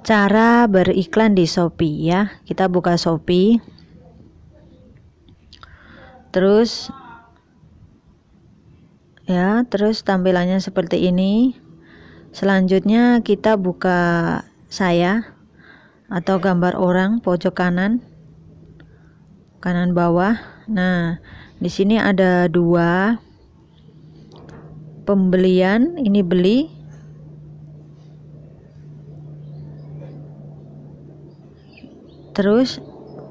cara beriklan di Shopee ya. Kita buka Shopee. Terus ya, terus tampilannya seperti ini. Selanjutnya kita buka saya atau gambar orang pojok kanan kanan bawah. Nah, di sini ada dua pembelian, ini beli, terus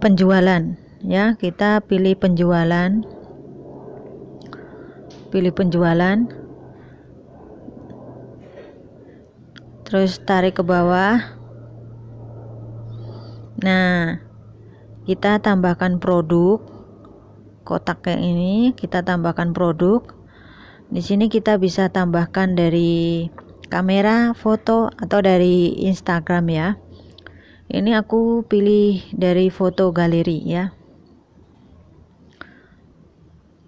penjualan ya kita pilih penjualan pilih penjualan terus tarik ke bawah nah kita tambahkan produk kotak kayak ini kita tambahkan produk di sini kita bisa tambahkan dari kamera foto atau dari Instagram ya ini aku pilih dari foto galeri ya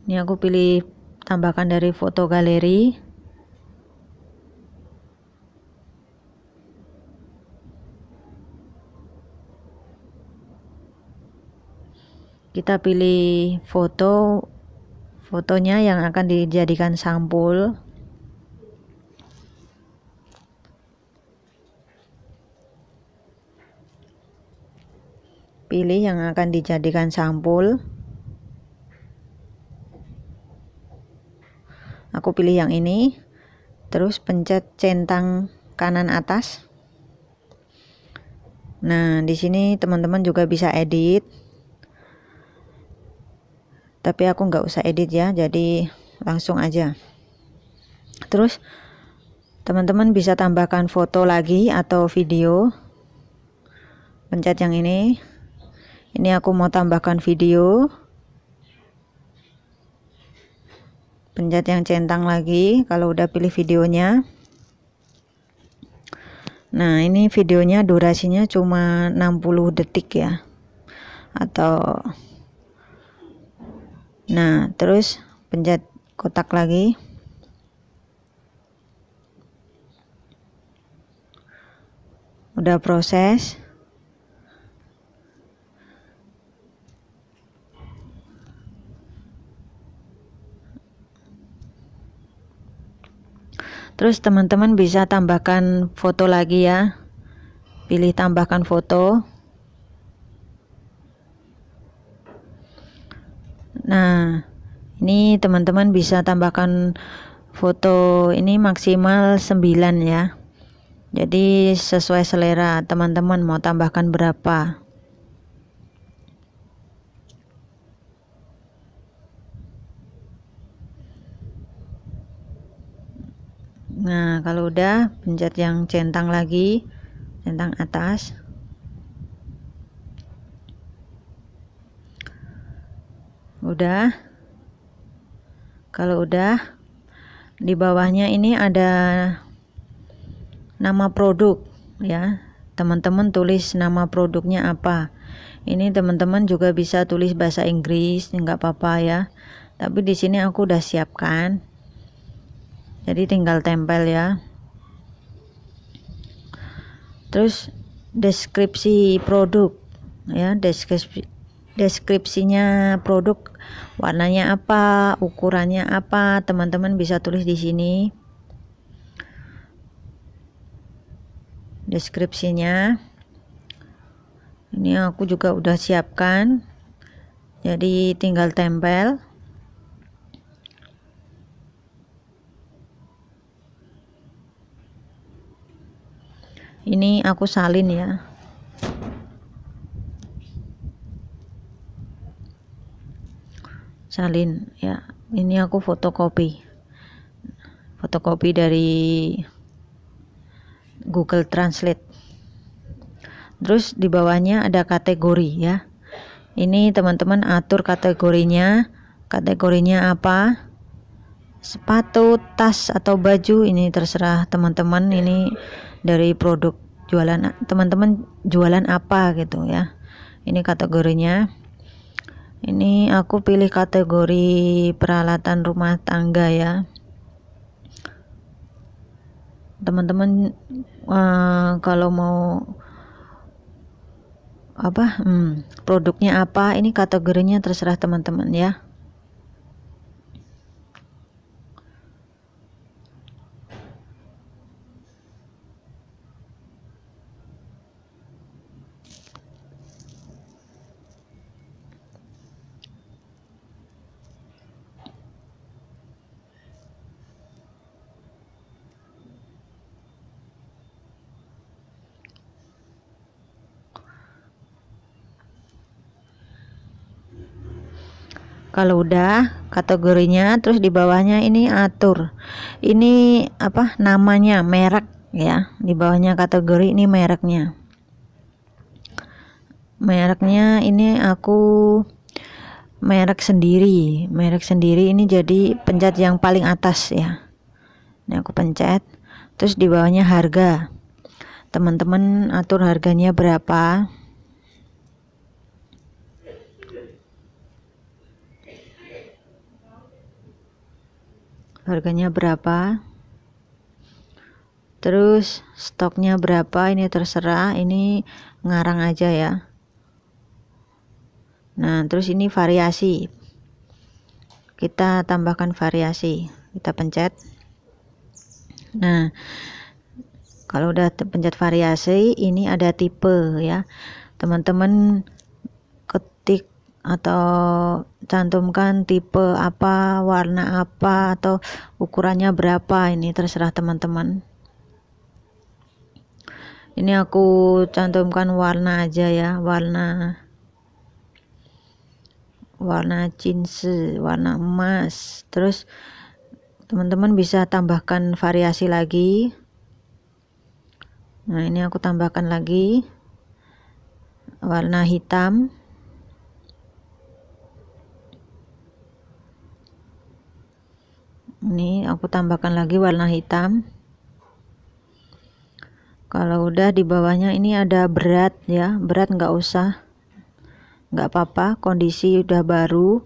ini aku pilih tambahkan dari foto galeri kita pilih foto fotonya yang akan dijadikan sampul Pilih yang akan dijadikan sampul. Aku pilih yang ini. Terus pencet centang kanan atas. Nah, di sini teman-teman juga bisa edit. Tapi aku nggak usah edit ya, jadi langsung aja. Terus teman-teman bisa tambahkan foto lagi atau video pencet yang ini ini aku mau tambahkan video pencet yang centang lagi kalau udah pilih videonya nah ini videonya durasinya cuma 60 detik ya atau nah terus pencet kotak lagi udah proses terus teman-teman bisa tambahkan foto lagi ya pilih tambahkan foto nah ini teman-teman bisa tambahkan foto ini maksimal 9 ya jadi sesuai selera teman-teman mau tambahkan berapa nah kalau udah pencet yang centang lagi centang atas udah kalau udah di bawahnya ini ada nama produk ya teman-teman tulis nama produknya apa ini teman-teman juga bisa tulis bahasa Inggris nggak apa-apa ya tapi di sini aku udah siapkan jadi tinggal tempel ya terus deskripsi produk ya deskripsi deskripsinya produk warnanya apa ukurannya apa teman-teman bisa tulis di sini deskripsinya ini aku juga udah siapkan jadi tinggal tempel aku salin ya salin ya ini aku fotokopi fotokopi dari Google Translate terus di bawahnya ada kategori ya ini teman-teman atur kategorinya kategorinya apa sepatu tas atau baju ini terserah teman-teman ini dari produk jualan teman-teman jualan apa gitu ya ini kategorinya ini aku pilih kategori peralatan rumah tangga ya teman-teman uh, kalau mau apa hmm, produknya apa ini kategorinya terserah teman-teman ya kalau udah kategorinya terus di bawahnya ini atur ini apa namanya merek ya di bawahnya kategori ini mereknya mereknya ini aku merek sendiri merek sendiri ini jadi pencet yang paling atas ya ini aku pencet terus di bawahnya harga teman-teman atur harganya berapa harganya berapa terus stoknya berapa ini terserah ini ngarang aja ya nah terus ini variasi kita tambahkan variasi kita pencet nah kalau udah pencet variasi ini ada tipe ya teman-teman ketik atau cantumkan tipe apa, warna apa, atau ukurannya berapa. Ini terserah teman-teman. Ini aku cantumkan warna aja ya, warna warna cinse, warna emas. Terus teman-teman bisa tambahkan variasi lagi. Nah, ini aku tambahkan lagi warna hitam. ini aku tambahkan lagi warna hitam kalau udah di bawahnya ini ada berat ya berat nggak usah nggak apa-apa kondisi udah baru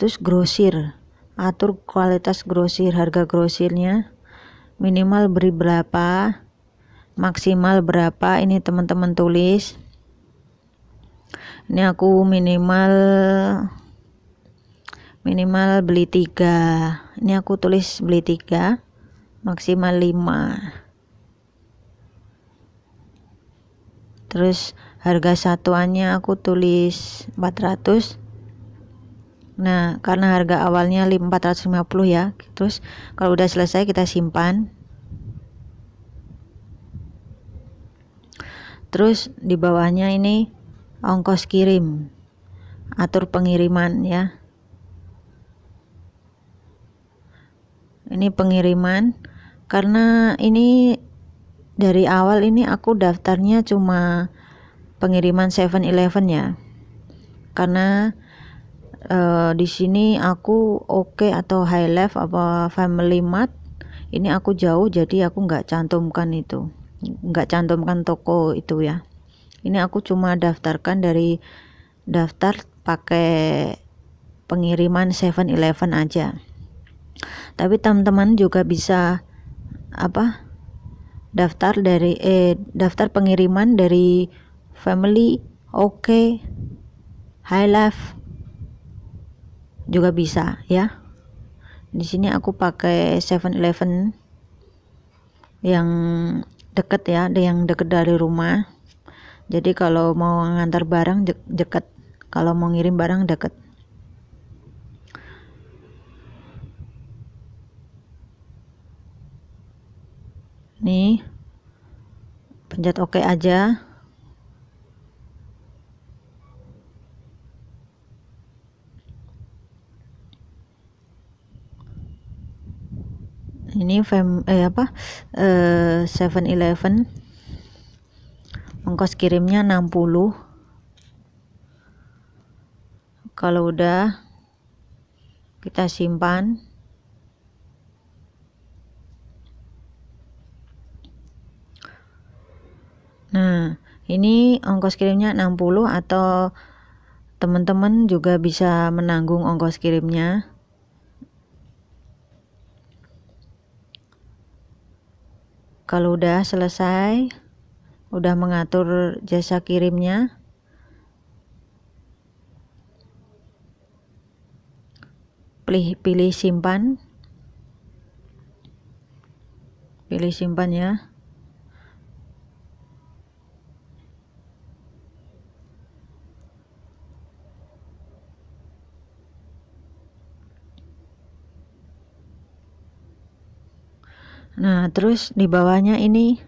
terus grosir atur kualitas grosir harga grosirnya minimal beri berapa maksimal berapa ini teman-teman tulis ini aku minimal minimal beli tiga ini aku tulis beli tiga maksimal lima terus harga satuannya aku tulis 400 nah karena harga awalnya 450 ya terus kalau udah selesai kita simpan terus di bawahnya ini ongkos kirim atur pengiriman ya ini pengiriman karena ini dari awal ini aku daftarnya cuma pengiriman 7-Eleven ya karena uh, di sini aku oke okay atau high life apa family mart ini aku jauh jadi aku nggak cantumkan itu nggak cantumkan toko itu ya ini aku cuma daftarkan dari daftar pakai pengiriman 7-Eleven aja tapi teman-teman juga bisa apa daftar dari eh daftar pengiriman dari family oke okay, high life juga bisa ya di sini aku pakai 7-Eleven yang deket ya ada yang deket dari rumah jadi kalau mau ngantar barang deket kalau mau ngirim barang deket nih pencet oke OK aja ini fem eh apa eh, Seven Eleven ongkos kirimnya 60 kalau udah kita simpan Nah, ini ongkos kirimnya 60 atau teman-teman juga bisa menanggung ongkos kirimnya. Kalau udah selesai, udah mengatur jasa kirimnya. Pilih, pilih simpan. Pilih simpan ya. Nah, terus di bawahnya ini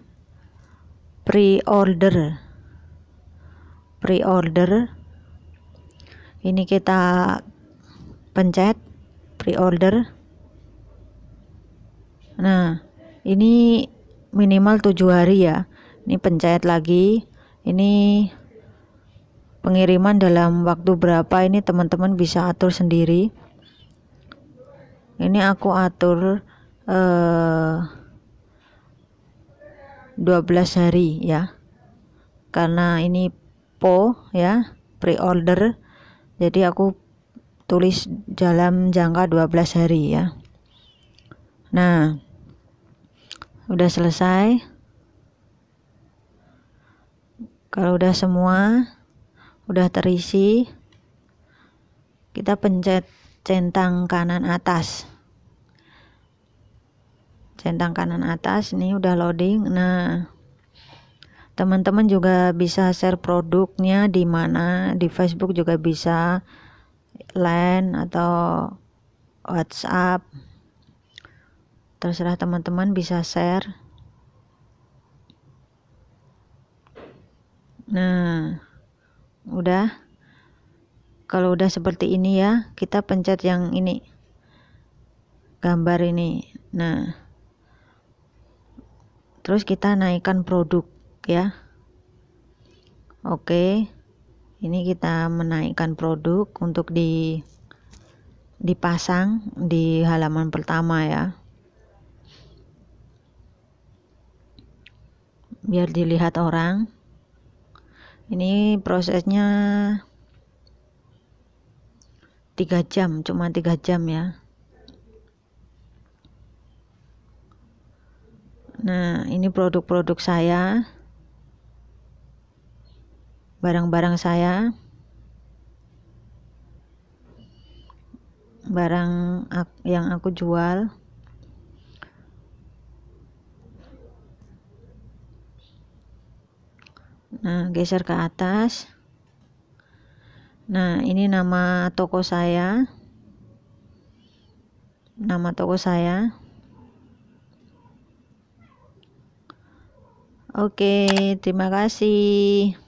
pre-order. Pre-order. Ini kita pencet pre-order. Nah, ini minimal tujuh hari ya. Ini pencet lagi. Ini pengiriman dalam waktu berapa ini teman-teman bisa atur sendiri. Ini aku atur eh 12 hari ya karena ini po ya pre-order jadi aku tulis dalam jangka 12 hari ya nah udah selesai kalau udah semua udah terisi kita pencet centang kanan atas centang kanan atas ini udah loading nah teman-teman juga bisa share produknya di mana di Facebook juga bisa line atau WhatsApp terserah teman-teman bisa share nah udah kalau udah seperti ini ya kita pencet yang ini gambar ini nah terus kita naikkan produk ya oke ini kita menaikkan produk untuk di dipasang di halaman pertama ya biar dilihat orang ini prosesnya 3 jam cuma 3 jam ya Nah, ini produk-produk saya. Barang-barang saya. Barang yang aku jual. Nah, geser ke atas. Nah, ini nama toko saya. Nama toko saya. Oke, terima kasih.